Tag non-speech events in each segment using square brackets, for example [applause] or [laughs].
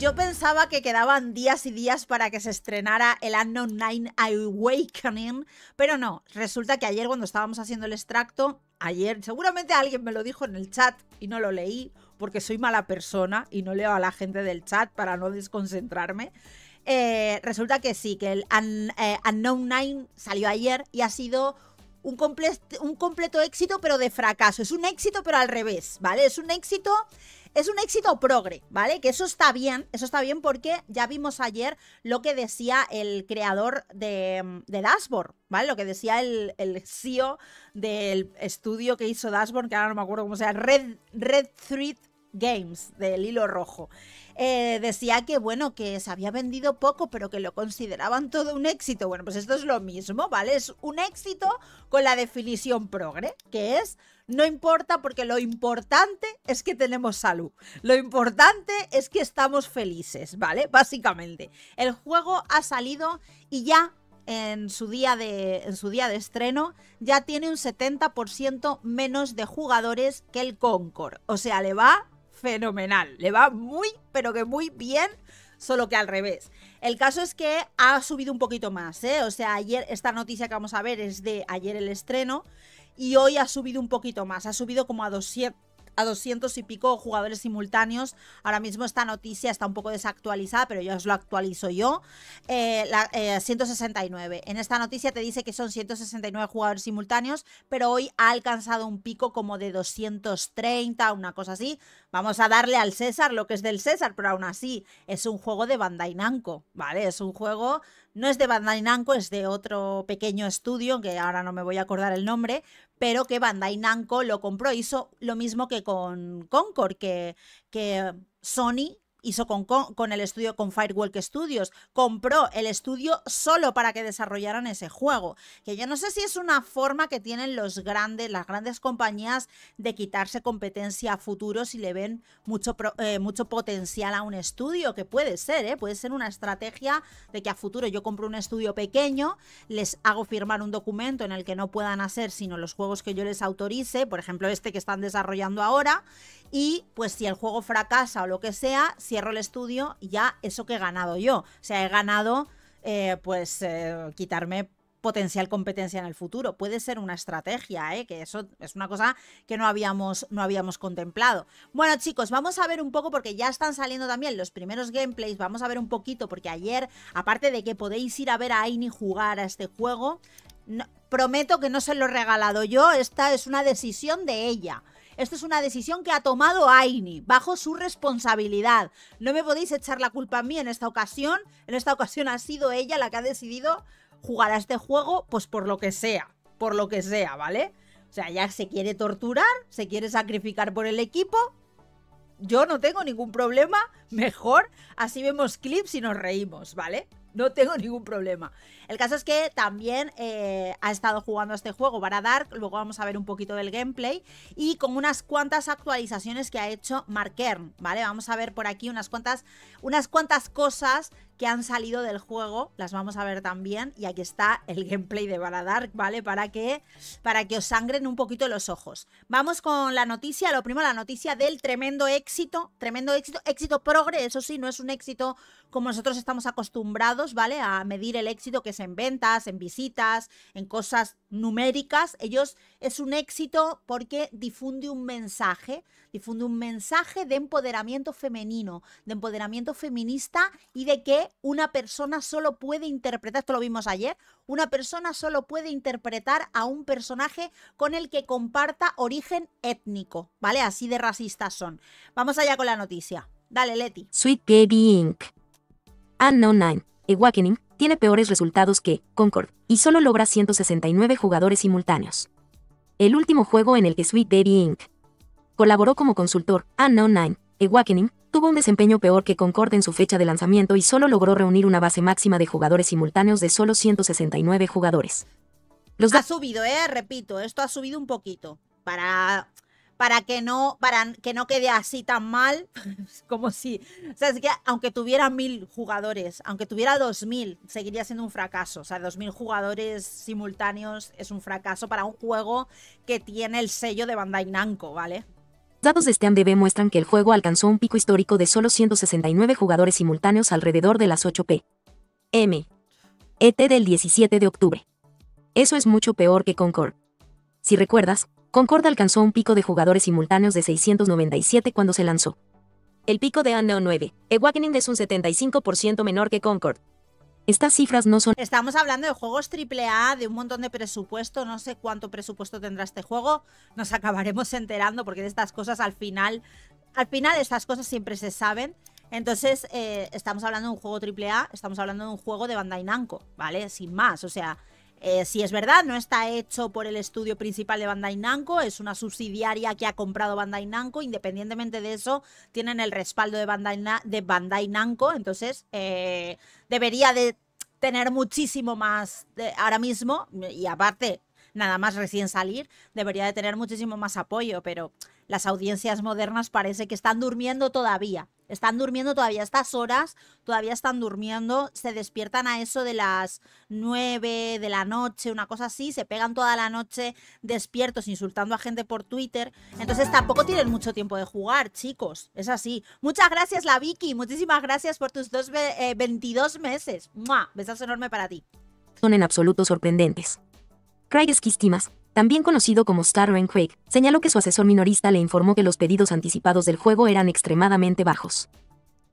Yo pensaba que quedaban días y días para que se estrenara el Unknown Nine Awakening, pero no. Resulta que ayer cuando estábamos haciendo el extracto, ayer seguramente alguien me lo dijo en el chat y no lo leí porque soy mala persona y no leo a la gente del chat para no desconcentrarme. Eh, resulta que sí, que el eh, Unknown Nine salió ayer y ha sido un completo éxito, pero de fracaso. Es un éxito, pero al revés, ¿vale? Es un éxito es un éxito progre, ¿vale? Que eso está bien, eso está bien porque ya vimos ayer lo que decía el creador de, de Dashboard, ¿vale? Lo que decía el, el CEO del estudio que hizo Dashboard, que ahora no me acuerdo cómo se llama, Red, Red Games del hilo rojo. Eh, decía que bueno, que se había vendido poco, pero que lo consideraban todo un éxito. Bueno, pues esto es lo mismo, ¿vale? Es un éxito con la definición progre, que es no importa porque lo importante es que tenemos salud. Lo importante es que estamos felices, ¿vale? Básicamente. El juego ha salido y ya en su día de, en su día de estreno ya tiene un 70% menos de jugadores que el Concord. O sea, le va fenomenal. Le va muy, pero que muy bien, solo que al revés. El caso es que ha subido un poquito más, ¿eh? O sea, ayer, esta noticia que vamos a ver es de ayer el estreno y hoy ha subido un poquito más. Ha subido como a 200 200 y pico jugadores simultáneos. Ahora mismo esta noticia está un poco desactualizada, pero ya os lo actualizo yo. 169. Eh, eh, en esta noticia te dice que son 169 jugadores simultáneos, pero hoy ha alcanzado un pico como de 230, una cosa así. Vamos a darle al César lo que es del César, pero aún así es un juego de y Nanco, ¿vale? Es un juego no es de Bandai Namco, es de otro pequeño estudio, que ahora no me voy a acordar el nombre, pero que Bandai Namco lo compró. Hizo lo mismo que con Concord, que, que Sony hizo con, con, el estudio, con Firewalk Studios, compró el estudio solo para que desarrollaran ese juego. Que yo no sé si es una forma que tienen los grandes, las grandes compañías de quitarse competencia a futuro si le ven mucho, eh, mucho potencial a un estudio, que puede ser, ¿eh? puede ser una estrategia de que a futuro yo compro un estudio pequeño, les hago firmar un documento en el que no puedan hacer sino los juegos que yo les autorice, por ejemplo este que están desarrollando ahora, y pues si el juego fracasa o lo que sea, cierro el estudio, ya eso que he ganado yo. O sea, he ganado, eh, pues, eh, quitarme potencial competencia en el futuro. Puede ser una estrategia, eh, que eso es una cosa que no habíamos, no habíamos contemplado. Bueno chicos, vamos a ver un poco porque ya están saliendo también los primeros gameplays, vamos a ver un poquito porque ayer, aparte de que podéis ir a ver a Aini jugar a este juego, prometo que no se lo he regalado yo, esta es una decisión de ella. Esto es una decisión que ha tomado Aini, bajo su responsabilidad. No me podéis echar la culpa a mí en esta ocasión. En esta ocasión ha sido ella la que ha decidido jugar a este juego, pues por lo que sea. Por lo que sea, ¿vale? O sea, ya se quiere torturar, se quiere sacrificar por el equipo. Yo no tengo ningún problema, mejor así vemos clips y nos reímos, ¿vale? no tengo ningún problema. El caso es que también eh, ha estado jugando a este juego para Dark, luego vamos a ver un poquito del gameplay y con unas cuantas actualizaciones que ha hecho Mark ¿vale? Vamos a ver por aquí unas cuantas, unas cuantas cosas que han salido del juego, las vamos a ver también. Y aquí está el gameplay de Baladark ¿vale? Para que, para que os sangren un poquito los ojos. Vamos con la noticia, lo primero, la noticia del tremendo éxito, tremendo éxito, éxito progre, eso sí, no es un éxito como nosotros estamos acostumbrados, ¿vale? A medir el éxito que es en ventas, en visitas, en cosas numéricas. Ellos es un éxito porque difunde un mensaje, difunde un mensaje de empoderamiento femenino, de empoderamiento feminista y de que una persona solo puede interpretar, esto lo vimos ayer, una persona solo puede interpretar a un personaje con el que comparta origen étnico, ¿vale? Así de racistas son. Vamos allá con la noticia. Dale, Leti. Sweet Baby Inc. Unknown 9. Awakening tiene peores resultados que Concord y solo logra 169 jugadores simultáneos. El último juego en el que Sweet Baby Inc. colaboró como consultor, Unknown 9, Awakening, tuvo un desempeño peor que Concord en su fecha de lanzamiento y solo logró reunir una base máxima de jugadores simultáneos de solo 169 jugadores. Los ha subido, eh, repito, esto ha subido un poquito para para que no para que no quede así tan mal [laughs] como si o sea es que aunque tuviera mil jugadores aunque tuviera dos mil seguiría siendo un fracaso o sea dos mil jugadores simultáneos es un fracaso para un juego que tiene el sello de Bandai Namco vale Datos de este AMDB muestran que el juego alcanzó un pico histórico de solo 169 jugadores simultáneos alrededor de las 8 p. M. ET del 17 de octubre. Eso es mucho peor que Concord. Si recuerdas, Concord alcanzó un pico de jugadores simultáneos de 697 cuando se lanzó. El pico de Andeo 9, Awakening es un 75% menor que Concord, estas cifras no son... Estamos hablando de juegos AAA, de un montón de presupuesto, no sé cuánto presupuesto tendrá este juego, nos acabaremos enterando porque de estas cosas al final, al final estas cosas siempre se saben. Entonces, eh, estamos hablando de un juego AAA, estamos hablando de un juego de Bandai Namco, ¿vale? Sin más, o sea, eh, si es verdad, no está hecho por el estudio principal de Bandai Namco, es una subsidiaria que ha comprado Bandai Namco. Independientemente de eso, tienen el respaldo de Bandai, de Namco, entonces eh, debería de tener muchísimo más ahora mismo y aparte nada más recién salir, debería de tener muchísimo más apoyo, pero las audiencias modernas parece que están durmiendo todavía. Están durmiendo todavía estas horas, todavía están durmiendo, se despiertan a eso de las 9 de la noche, una cosa así, se pegan toda la noche despiertos insultando a gente por Twitter. Entonces tampoco tienen mucho tiempo de jugar, chicos, es así. Muchas gracias, la Vicky, muchísimas gracias por tus dos, 22 eh, meses. ¡Mua! Besazo enorme para ti. Son en absoluto sorprendentes. Craig también conocido como Star Quake, señaló que su asesor minorista le informó que los pedidos anticipados del juego eran extremadamente bajos.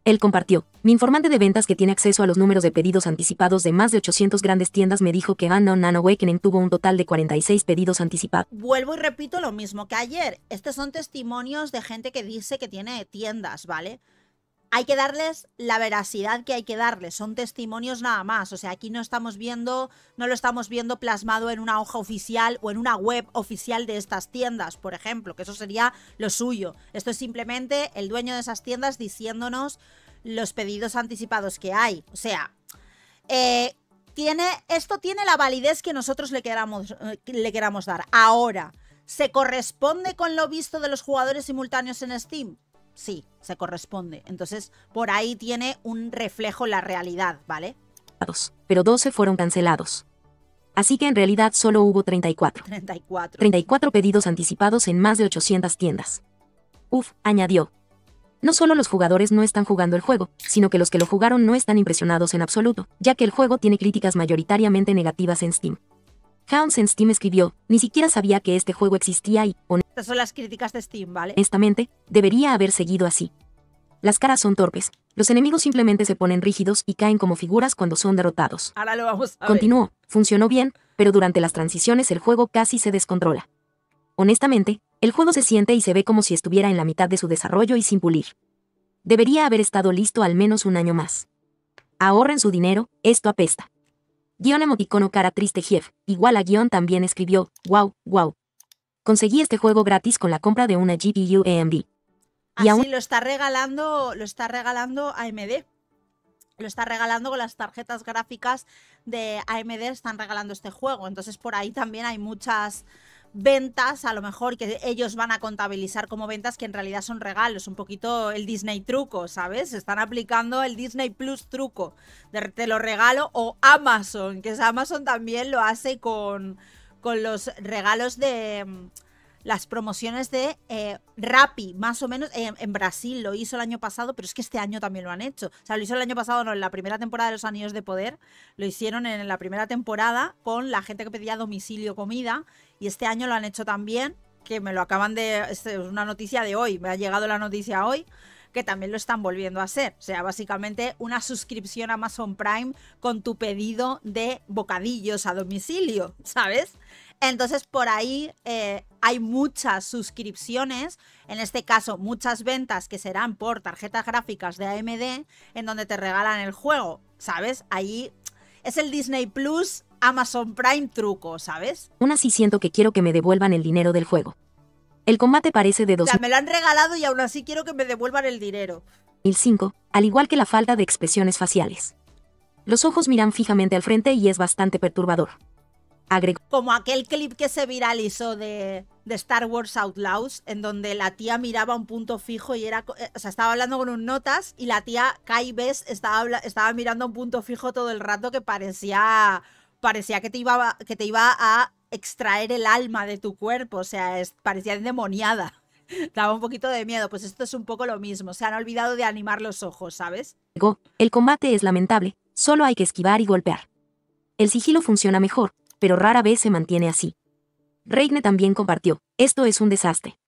Él compartió, mi informante de ventas que tiene acceso a los números de pedidos anticipados de más de 800 grandes tiendas me dijo que Unknown Nano Awakening tuvo un total de 46 pedidos anticipados. Vuelvo y repito lo mismo que ayer. Estos son testimonios de gente que dice que tiene tiendas, ¿vale? hay que darles la veracidad que hay que darles, son testimonios nada más, o sea, aquí no estamos viendo, no lo estamos viendo plasmado en una hoja oficial o en una web oficial de estas tiendas, por ejemplo, que eso sería lo suyo. Esto es simplemente el dueño de esas tiendas diciéndonos los pedidos anticipados que hay, o sea, eh, tiene, esto tiene la validez que nosotros le queramos, eh, le queramos dar. Ahora, ¿se corresponde con lo visto de los jugadores simultáneos en Steam? Sí, se corresponde. Entonces, por ahí tiene un reflejo la realidad, ¿vale? Pero 12 fueron cancelados. Así que en realidad solo hubo 34. 34. pedidos anticipados en más de 800 tiendas. Uf, añadió. No solo los jugadores no están jugando el juego, sino que los que lo jugaron no están impresionados en absoluto, ya que el juego tiene críticas mayoritariamente negativas en Steam. Hounds en Steam escribió, ni siquiera sabía que este juego existía y, son las críticas de Steam, ¿vale? Honestamente, debería haber seguido así. Las caras son torpes. Los enemigos simplemente se ponen rígidos y caen como figuras cuando son derrotados. Continuó, funcionó bien, pero durante las transiciones el juego casi se descontrola. Honestamente, el juego se siente y se ve como si estuviera en la mitad de su desarrollo y sin pulir. Debería haber estado listo al menos un año más. Ahorren su dinero, esto apesta. Guión emoticono cara triste Jeff, igual a guión también escribió, wow, wow, Conseguí este juego gratis con la compra de una GPU AMD. Así y aún... lo está regalando, lo está regalando AMD. Lo está regalando con las tarjetas gráficas de AMD, están regalando este juego. Entonces por ahí también hay muchas ventas, a lo mejor que ellos van a contabilizar como ventas que en realidad son regalos, un poquito el Disney truco, ¿sabes? Están aplicando el Disney Plus truco, de te lo regalo o Amazon, que es Amazon también lo hace con con los regalos de mm, las promociones de eh, Rappi, más o menos. Eh, en Brasil lo hizo el año pasado, pero es que este año también lo han hecho. O sea, lo hizo el año pasado, no, en la primera temporada de Los Anillos de Poder. Lo hicieron en la primera temporada con la gente que pedía domicilio comida. Y este año lo han hecho también, que me lo acaban de. Este, es una noticia de hoy, me ha llegado la noticia hoy que también lo están volviendo a hacer. O sea, básicamente una suscripción Amazon Prime con tu pedido de bocadillos a domicilio, [laughs] ¿sabes? Entonces por ahí eh, hay muchas suscripciones, en este caso muchas ventas que serán por tarjetas gráficas de AMD, en donde te regalan el juego, ¿sabes? Ahí es el Disney Plus Amazon Prime truco, ¿sabes? Aún así siento que quiero que me devuelvan el dinero del juego. El combate parece de dos. Ya me lo han regalado y aún así quiero que me devuelvan el dinero. 5 al igual que la falta de expresiones faciales. Los ojos miran fijamente al frente y es bastante perturbador. Agregó. Como aquel clip que se viralizó de, de Star Wars Outlaws, en donde la tía miraba un punto fijo y era. Eh, o sea, estaba hablando con un notas y la tía Kai Bess estaba, estaba mirando un punto fijo todo el rato que parecía. Parecía que te iba, que te iba a extraer el alma de tu cuerpo, o sea, parecía endemoniada. [laughs] Daba un poquito de miedo, pues esto es un poco lo mismo, se han olvidado de animar los ojos, ¿sabes? El combate es lamentable, solo hay que esquivar y golpear. El sigilo funciona mejor, pero rara vez se mantiene así. Reigne también compartió, esto es un desastre.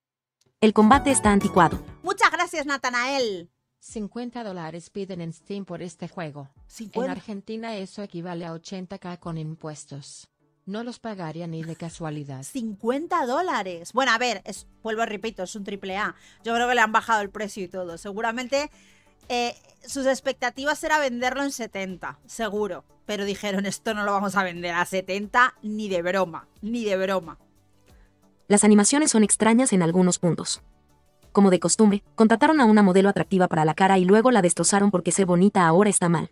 El combate está anticuado. Muchas gracias, Natanael. 50 dólares piden en Steam por este juego. En Argentina eso equivale a 80k con impuestos. No los pagaría ni de casualidad. 50 dólares. Bueno, a ver, vuelvo a repito, es un triple A. Yo creo que le han bajado el precio y todo. Seguramente eh, sus expectativas era venderlo en 70, seguro. Pero dijeron, esto no lo vamos a vender a 70 ni de broma, ni de broma. Las animaciones son extrañas en algunos puntos. Como de costumbre, contrataron a una modelo atractiva para la cara y luego la destrozaron porque ser bonita ahora está mal.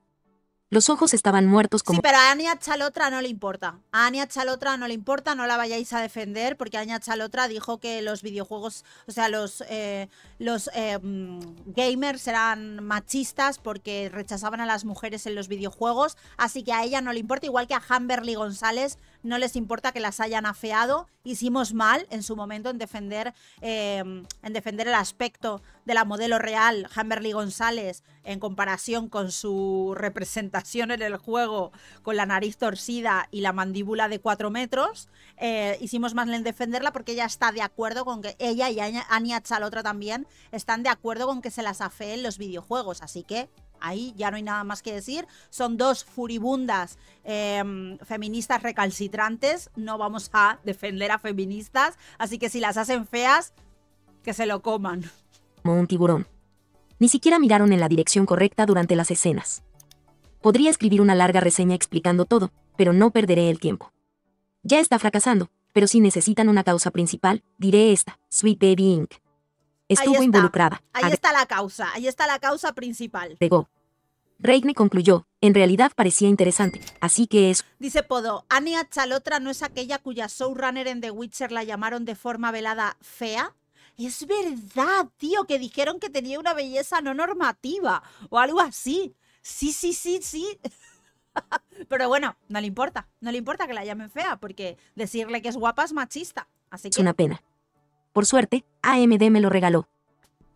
Los ojos estaban muertos como... Sí, pero a Ania Chalotra no le importa. A Ania Chalotra no le importa, no la vayáis a defender, porque Aña Chalotra dijo que los videojuegos, o sea, los, eh, los eh, mm, gamers eran machistas porque rechazaban a las mujeres en los videojuegos, así que a ella no le importa, igual que a Hamberly González no les importa que las hayan afeado. Hicimos mal en su momento en defender, em, en defender el aspecto de la modelo real, Hammerly González, en comparación con su representación en el juego, con la nariz torcida y la mandíbula de 4 metros. Eh, hicimos mal en defenderla porque ella está de acuerdo con que ella y Ania Chalotra también están de acuerdo con que se las afeen los videojuegos. Así que Ahí ya no hay nada más que decir. Son dos furibundas em, feministas recalcitrantes. No vamos a defender a feministas. Así que si las hacen feas, que se lo coman. Como un tiburón. Ni siquiera miraron en la dirección correcta durante las escenas. Podría escribir una larga reseña explicando todo, pero no perderé el tiempo. Ya está fracasando, pero si necesitan una causa principal, diré esta, Sweet Baby Inc estuvo involucrada. Ahí está la causa, ahí está la causa principal. Pegó. concluyó, en realidad parecía interesante, así que es... Dice Podo, Anya Chalotra no es aquella cuya showrunner en The Witcher la llamaron de forma velada fea. Es verdad, tío, que dijeron que tenía una belleza no normativa o algo así. Sí, sí, sí, sí. [laughs] Pero bueno, no le importa, no le importa que la llamen fea, porque decirle que es guapa es machista. Así que... Es una pena. Por suerte, AMD me lo regaló.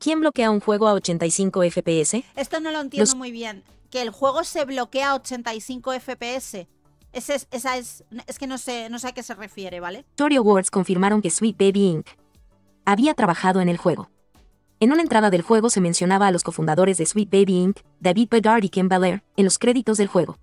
¿Quién bloquea un juego a 85 FPS? Esto no lo entiendo muy bien. Que el juego se bloquea a 85 FPS. es, esa es, es que no sé, no sé a qué se refiere, ¿vale? Story Awards confirmaron que Sweet Baby Inc. había trabajado en el juego. En una entrada del juego se mencionaba a los cofundadores de Sweet Baby Inc., David Bedard y Ken Belair, en los créditos del juego.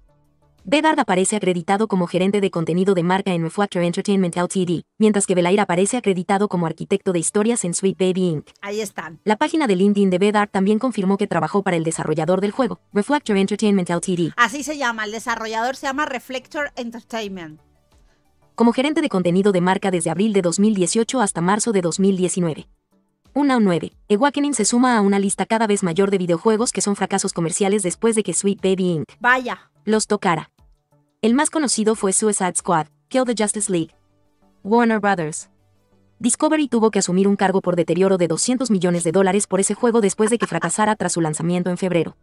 Bedard aparece acreditado como gerente de contenido de marca en Reflector Entertainment Ltd., mientras que Belair aparece acreditado como arquitecto de historias en Sweet Baby Inc. Ahí están. La página de LinkedIn de Bedard también confirmó que trabajó para el desarrollador del juego, Reflector Entertainment Ltd. Así se llama, el desarrollador se llama Reflector Entertainment. Como gerente de contenido de marca desde abril de 2018 hasta marzo de 2019. Una 9. Awakening se suma a una lista cada vez mayor de videojuegos que son fracasos comerciales después de que Sweet Baby Inc. Vaya los tocara. El más conocido fue Suicide Squad, Kill the Justice League. Warner Brothers. Discovery tuvo que asumir un cargo por deterioro de 200 millones de dólares por ese juego después de que fracasara tras su lanzamiento en febrero.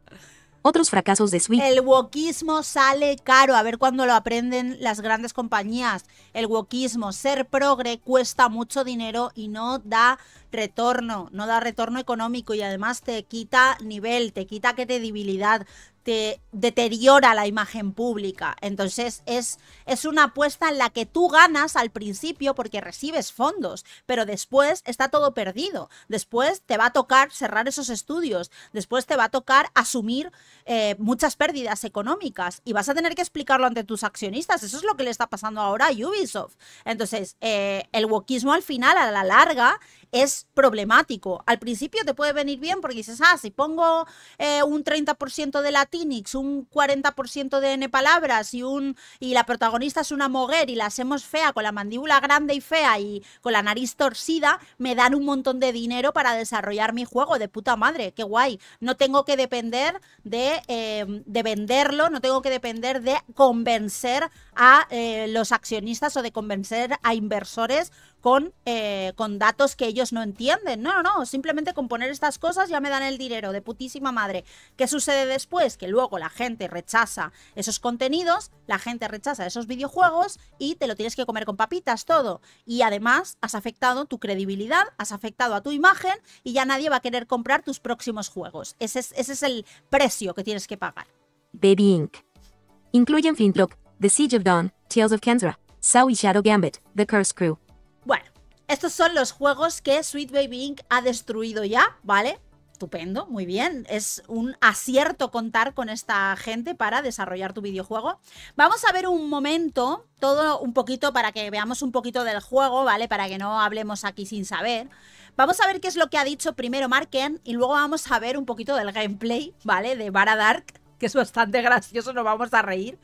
Otros fracasos de Switch. El wokismo sale caro, a ver cuándo lo aprenden las grandes compañías. El wokismo, ser progre, cuesta mucho dinero y no da retorno, no da retorno económico y además te quita nivel, te quita credibilidad, te deteriora la imagen pública. Entonces es, es una apuesta en la que tú ganas al principio porque recibes fondos, pero después está todo perdido. Después te va a tocar cerrar esos estudios, después te va a tocar asumir eh, muchas pérdidas económicas y vas a tener que explicarlo ante tus accionistas. Eso es lo que le está pasando ahora a Ubisoft. Entonces, eh, el wokismo al final, a la larga, es problemático. Al principio te puede venir bien porque dices, ah, si pongo eh, un 30% de Latinx, un 40% de N palabras y, un, y la protagonista es una moguer y la hacemos fea con la mandíbula grande y fea y con la nariz torcida, me dan un montón de dinero para desarrollar mi juego de puta madre. Qué guay. No tengo que depender de, em, venderlo, no tengo que depender de convencer a eh, los accionistas o de convencer a inversores eh, con, datos que ellos no entienden. No, no, no, simplemente con poner estas cosas ya me dan el dinero de putísima madre. ¿Qué sucede después? Que luego la gente rechaza esos contenidos, la gente rechaza esos videojuegos y te lo tienes que comer con papitas todo. Y además has afectado tu credibilidad, has afectado a tu imagen y ya nadie va a querer comprar tus próximos juegos. Ese es, el precio que tienes que pagar. Baby Inc. Incluyen Fintrock, The Siege of Dawn, Tales of Kendra, Saw Shadow Gambit, The Curse Crew. Estos son los juegos que Sweet Baby Inc. ha destruido ya, ¿vale? Estupendo, muy bien. Es un acierto contar con esta gente para desarrollar tu videojuego. Vamos a ver un momento, todo un poquito para que veamos un poquito del juego, ¿vale? Para que no hablemos aquí sin saber. Vamos a ver qué es lo que ha dicho primero Marken y luego vamos a ver un poquito del gameplay, ¿vale? De dark que es bastante gracioso, nos vamos a reír.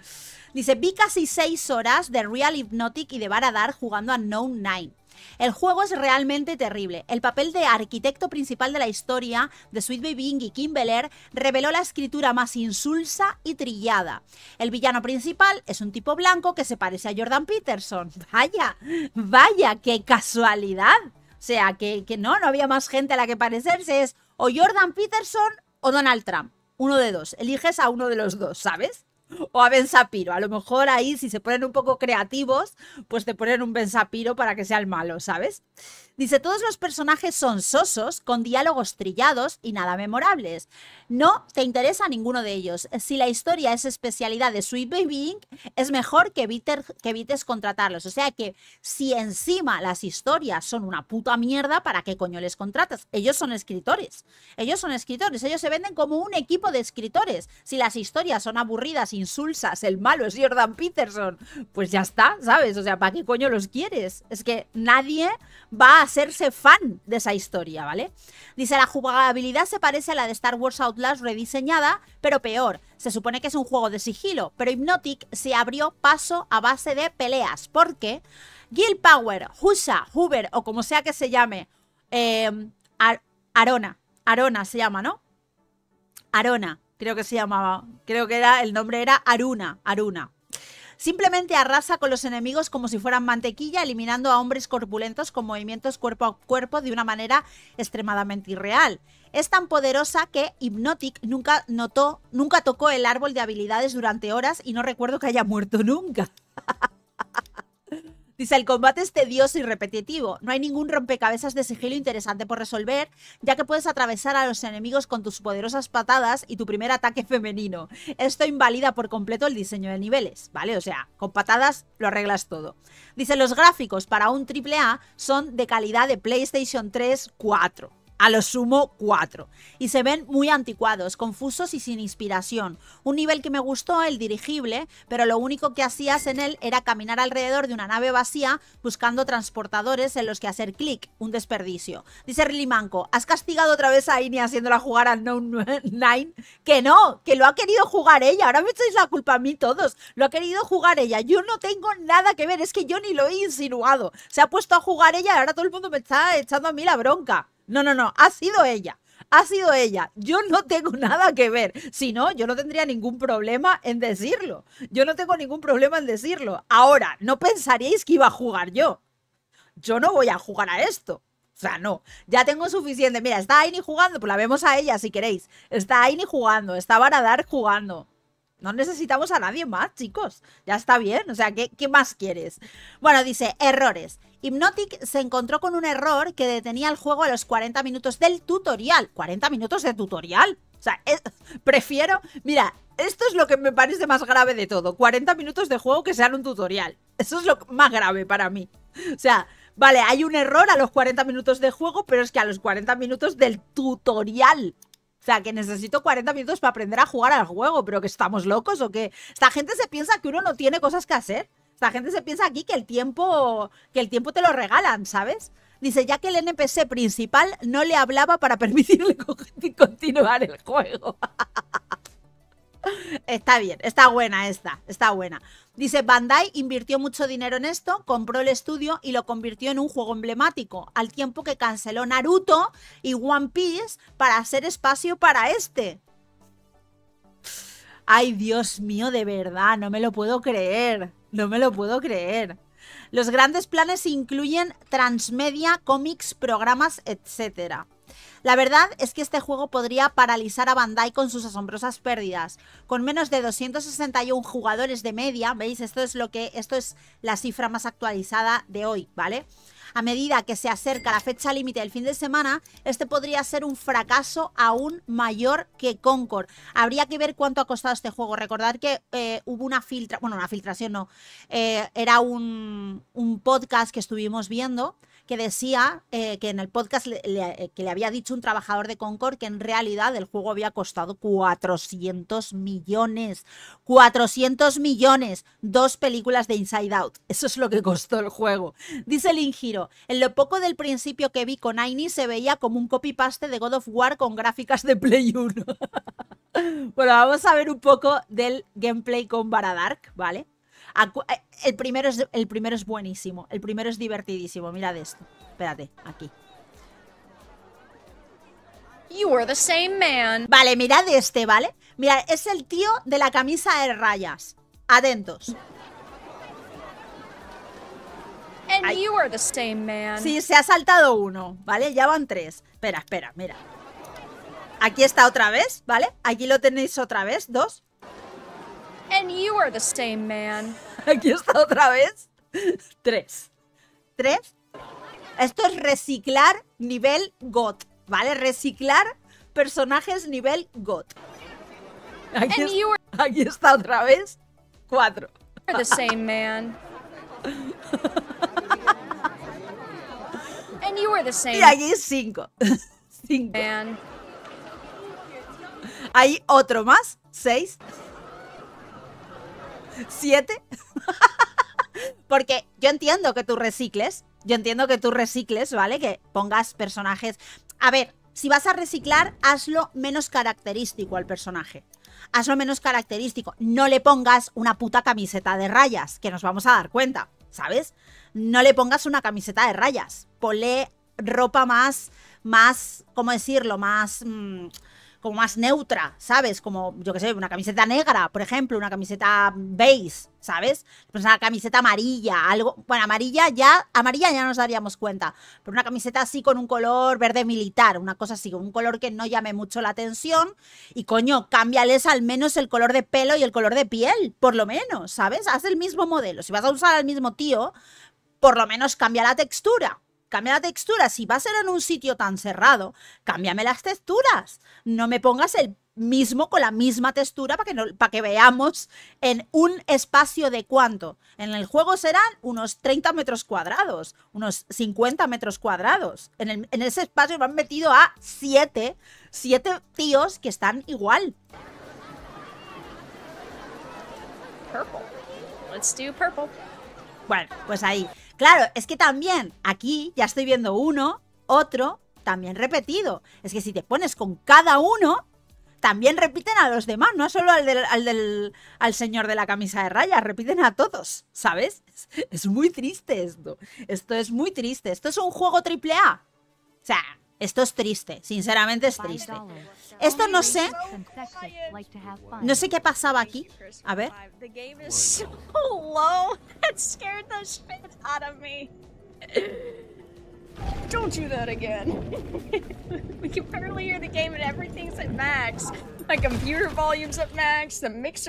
Dice, vi casi 6 horas de Real Hypnotic y de Dark jugando a No 9 el juego es realmente terrible. El papel de arquitecto principal de la historia de Sweet Baby Kim Kimbeller, reveló la escritura más insulsa y trillada. El villano principal es un tipo blanco que se parece a Jordan Peterson. [laughs] Vaya, vaya, qué casualidad. O sea, que, que no, no había más gente a la que parecerse. Es o Jordan Peterson o Donald Trump. Uno de dos. Eliges a uno de los dos, ¿sabes? o a Ben Sapiro. A lo mejor ahí, si se ponen un poco creativos, pues te ponen un Ben Sapiro para que sea el malo, ¿sabes? Dice, todos los personajes son sosos, con diálogos trillados y nada memorables. No te interesa ninguno de ellos. Si la historia es especialidad de Sweet Baby Inc., es mejor que, que evites contratarlos. O sea que si encima las historias son una puta mierda, ¿para qué coño les contratas? Ellos son escritores. Ellos son escritores. Ellos se venden como un equipo de escritores. Si las historias son aburridas, insulsas, el malo es Jordan Peterson, pues ya está, ¿sabes? O sea, ¿para qué coño los quieres? Es que nadie va hacerse fan de esa historia, ¿vale? Dice, la jugabilidad se parece a la de Star Wars Outlast rediseñada, pero peor. Se supone que es un juego de sigilo, pero Hypnotic se abrió paso a base de peleas, porque Gil Power, Husa, Hoover o como sea que se llame, em, Arona, Arona se llama, ¿no? Arona, creo que se llamaba, creo que era, el nombre era Aruna, Aruna. Simplemente arrasa con los enemigos como si fueran mantequilla, eliminando a hombres corpulentos con movimientos cuerpo a cuerpo de una manera extremadamente irreal. Es tan poderosa que Hypnotic nunca notó, nunca tocó el árbol de habilidades durante horas y no recuerdo que haya muerto nunca. [laughs] Dice, el combate es tedioso y repetitivo. No hay ningún rompecabezas de sigilo interesante por resolver, ya que puedes atravesar a los enemigos con tus poderosas patadas y tu primer ataque femenino. Esto invalida por completo el diseño de niveles, ¿vale? O sea, con patadas lo arreglas todo. Dice, los gráficos para un AAA son de calidad de PlayStation 3 4 a lo sumo cuatro. Y se ven muy anticuados, confusos y sin inspiración. Un nivel que me gustó, el dirigible, pero lo único que hacías en él era caminar alrededor de una nave vacía buscando transportadores en los que hacer clic, un desperdicio. Dice Rilimanco, ¿has castigado otra vez a Ini haciéndola jugar al No Nine? Que no, que lo ha querido jugar ella. Ahora me echáis la culpa a mí todos. Lo ha querido jugar ella. Yo no tengo nada que ver, es que yo ni lo he insinuado. Se ha puesto a jugar ella y ahora todo el mundo me está echando a mí la bronca. No, no, no, ha sido ella. Ha sido ella. Yo no tengo [laughs] nada que ver. Si no, yo no tendría ningún problema en decirlo. Yo no tengo ningún problema en decirlo. Ahora, no pensaríais que iba a jugar yo. Yo no voy a jugar a esto. O sea, no, ya tengo suficiente. Mira, está Aini jugando, pues la vemos a ella si queréis. Está Aini jugando, está Baradar jugando. No necesitamos a nadie más, chicos. Ya está bien. O sea, ¿qué, qué más quieres? Bueno, dice, errores. Hypnotic se encontró con un error que detenía el juego a los 40 minutos del tutorial. ¿40 minutos de tutorial? O sea, prefiero... Mira, esto es lo que me parece más grave de todo. 40 minutos de juego que sean un tutorial. Eso es lo más grave para mí. O sea, vale, hay un error a los 40 minutos de juego, pero es que a los 40 minutos del tutorial. O sea, que necesito 40 minutos para aprender a jugar al juego, pero que estamos locos o que esta gente se piensa que uno no tiene cosas que hacer. La gente se piensa aquí que el tiempo, que el tiempo te lo regalan, ¿sabes? Dice, ya que el NPC principal no le hablaba para [laughs] permitirle continuar el juego. [laughs] está bien, está buena esta, está buena. Dice, Bandai invirtió mucho dinero en esto, compró el estudio y lo convirtió en un juego emblemático, al tiempo que canceló Naruto y One Piece para hacer espacio para este. Ay, Dios mío, de verdad, no me lo puedo creer. No me lo puedo creer. Los grandes planes incluyen transmedia, cómics, programas, etc. La verdad es que este juego podría paralizar a Bandai con sus asombrosas pérdidas. Con menos de 261 jugadores de media, ¿veis? Esto es lo que esto es la cifra más actualizada de hoy, ¿vale? A medida que se acerca la fecha límite del fin de semana, este podría ser un fracaso aún mayor que Concord. Habría que ver cuánto ha costado este juego. Recordar que eh, hubo una filtra, bueno, una filtración no, eh, era un podcast que estuvimos viendo que decía eh, que en el podcast eh, que le había dicho un trabajador de Concord que en realidad el juego había costado 400 millones. 400 millones. Dos películas de Inside Out. Eso es lo que costó el juego. Dice Lingiro, en lo poco del principio que vi con Aini se veía como un copy-paste de God of War con gráficas de Play 1. [laughs] bueno, vamos a ver un poco del gameplay con Baradark, ¿vale? Eh, el primero, es, el primero es buenísimo. El primero es divertidísimo. Mirad esto. Espérate, aquí. You are the Vale, mirad este, ¿vale? Mira, es el tío de la camisa de rayas. Atentos. And you are the same Sí, se ha saltado uno, ¿vale? Ya van tres. Espera, espera, mira. Aquí está otra vez, ¿vale? Aquí lo tenéis otra vez, dos. And you are the same man. [laughs] Aquí está otra vez. Tres. Tres. Esto es reciclar nivel GOT, ¿vale? Reciclar personajes nivel GOT. Aquí, está otra vez. Cuatro. [laughs] And you the same. Y aquí cinco. [laughs] cinco. Man. Hay otro más. Seis. ¿Siete? [laughs] Porque yo entiendo que tú recicles, yo entiendo que tú recicles, ¿vale? Que pongas personajes... A ver, si vas a reciclar, hazlo menos característico al personaje. Hazlo menos característico. No le pongas una puta camiseta de rayas, que nos vamos a dar cuenta, ¿sabes? No le pongas una camiseta de rayas. Ponle ropa más, más, ¿cómo decirlo? Más... Mm, como más neutra, ¿sabes? Como, yo qué sé, una camiseta negra, por ejemplo, una camiseta beige, ¿sabes? Pues una camiseta amarilla, algo, bueno, amarilla ya, amarilla ya nos daríamos cuenta, pero una camiseta así con un color verde militar, una cosa así, con un color que no llame mucho la atención y coño, cámbiales al menos el color de pelo y el color de piel, por lo menos, ¿sabes? Haz el mismo modelo, si vas a usar al mismo tío, por lo menos cambia la textura, cambia la textura. Si va a ser en un sitio tan cerrado, cámbiame las texturas. No me pongas el mismo con la misma textura para que, no, para que veamos en un espacio de cuánto. En el juego serán unos 30 metros cuadrados, unos 50 metros cuadrados. En, ese espacio me han metido a 7, 7 tíos que están igual. purple. Bueno, pues ahí. Claro, es que también aquí ya estoy viendo uno, otro, también repetido. Es que si te pones con cada uno, también repiten a los demás, no solo al, señor de la camisa de rayas, repiten a todos, ¿sabes? Es, es muy triste esto. Esto es muy triste. Esto es un juego triple A. O sea, esto es triste, sinceramente es triste. Esto no sé. No sé qué pasaba aquí. A ver.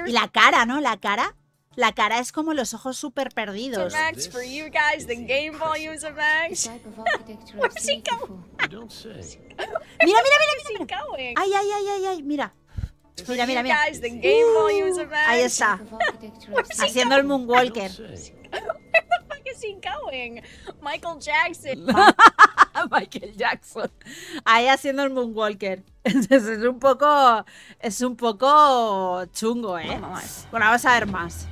La cara, ¿no? La cara. La cara es como los ojos súper perdidos. Mira, mira, mira, mira. Ay, ay, ay, ay, ay, mira. Mira, mira, mira. ahí está. Haciendo el Moonwalker. [laughs] Michael Jackson. [laughs] Michael Jackson. Ahí haciendo el Moonwalker. [laughs] Entonces es un poco. Es un poco chungo, ¿eh? Bueno, vamos a ver más.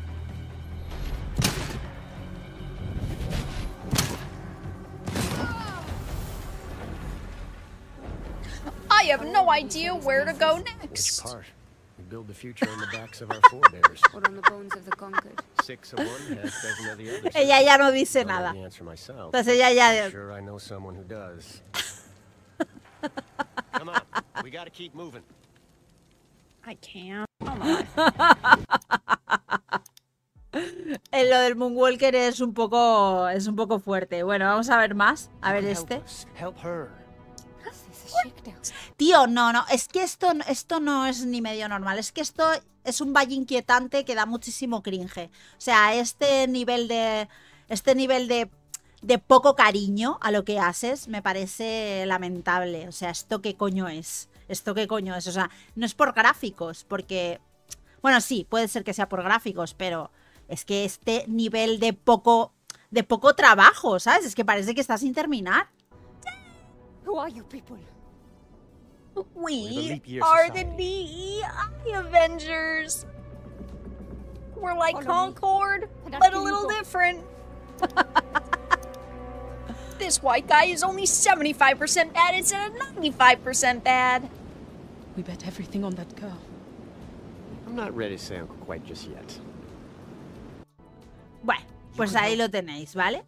I have no idea where to go next. Which part? We build the future on the backs of our forebears. or on the bones of the conquered. Six of one, half dozen of the others. [laughs] Ella ya no dice nada. Entonces pues ella ya... Sure I know someone who does. [laughs] Come on, we gotta keep moving. I can't. Come on. [laughs] En eh, lo del Moonwalker es un poco es un poco fuerte. Bueno, vamos a ver más. A ver este. Help her. Tío, no, no, es que esto, esto no es ni medio normal, es que esto es un valle inquietante que da muchísimo cringe. O sea, este nivel de... Este nivel de de poco cariño a lo que haces me parece lamentable. O sea, ¿esto qué coño es? ¿Esto qué coño es? O sea, no es por gráficos, porque... Bueno, sí, puede ser que sea por gráficos, pero es que este nivel de poco... De poco trabajo, ¿sabes? Es que parece que está sin terminar. We are the DEI Avengers. We're like All Concord, right. but a little different. [laughs] this white guy is only 75% bad instead of 95% bad. We bet everything on that girl. I'm not ready to say uncle quite just yet. Bueno, pues ahí lo tenéis, ¿vale?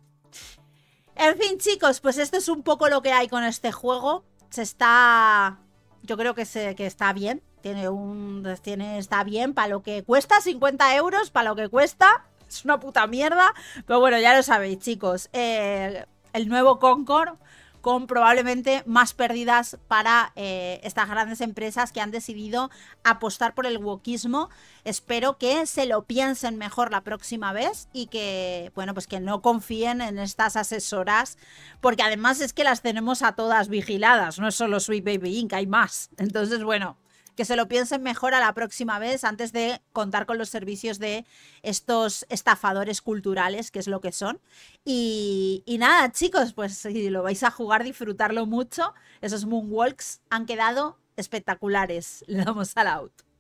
En fin, chicos, pues esto es un poco lo que hay con este juego. Se está Yo creo que, se, que está bien. Tiene un, tiene, está bien para lo que cuesta, 50 euros para lo que cuesta. Es una puta mierda. Pero bueno, ya lo sabéis, chicos. Eh, el nuevo Concord con probablemente más pérdidas para eh, estas grandes empresas que han decidido apostar por el wokismo. Espero que se lo piensen mejor la próxima vez y que, bueno, pues que no confíen en estas asesoras, porque además es que las tenemos a todas vigiladas, no es solo Sweet Baby Inc., hay más. Entonces, bueno, que se lo piensen mejor a la próxima vez antes de contar con los servicios de estos estafadores culturales, que es lo que son. Y, nada, chicos, pues si lo vais a jugar, disfrutarlo mucho. Esos Moonwalks han quedado espectaculares. [laughs] Le damos al out.